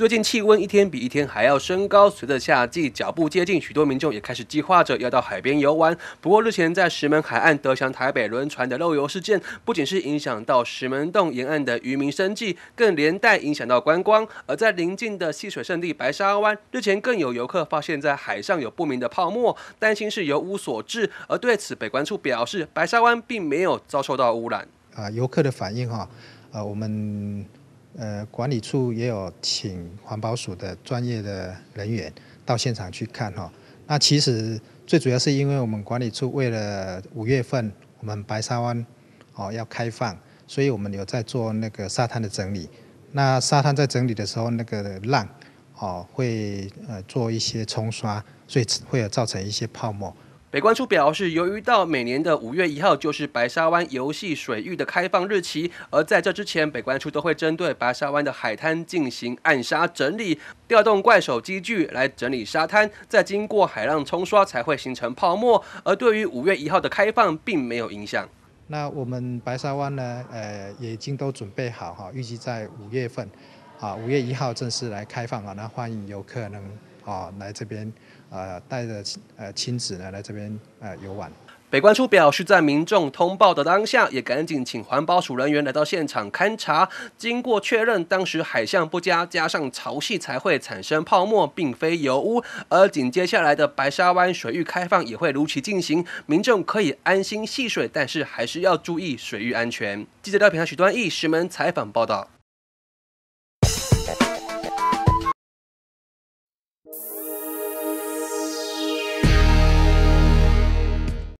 最近气温一天比一天还要升高，随着夏季脚步接近，许多民众也开始计划着要到海边游玩。不过日前在石门海岸德翔台北轮船的漏油事件，不仅是影响到石门洞沿岸的渔民生计，更连带影响到观光。而在临近的戏水圣地白沙湾，日前更有游客发现，在海上有不明的泡沫，担心是油污所致。而对此北关处表示，白沙湾并没有遭受到污染。啊，游客的反应哈，啊我们。呃，管理处也有请环保署的专业的人员到现场去看哈。那其实最主要是因为我们管理处为了五月份我们白沙湾哦要开放，所以我们有在做那个沙滩的整理。那沙滩在整理的时候，那个浪哦会呃做一些冲刷，所以会有造成一些泡沫。北关处表示，由于到每年的五月一号就是白沙湾游戏水域的开放日期，而在这之前，北关处都会针对白沙湾的海滩进行暗沙整理，调动怪手机具来整理沙滩，再经过海浪冲刷才会形成泡沫。而对于五月一号的开放，并没有影响。那我们白沙湾呢？呃，也已经都准备好哈，预计在五月份，啊，五月一号正式来开放啊，那欢迎游客能。啊，来这边，呃，带着呃亲子呢，来这边呃游玩。北关处表示，在民众通报的当下，也赶紧请环保署人员来到现场勘查。经过确认，当时海象不佳，加上潮汐才会产生泡沫，并非油污。而紧接下来的白沙湾水域开放也会如期进行，民众可以安心戏水，但是还是要注意水域安全。记者廖平台、许端义、石门采访报道。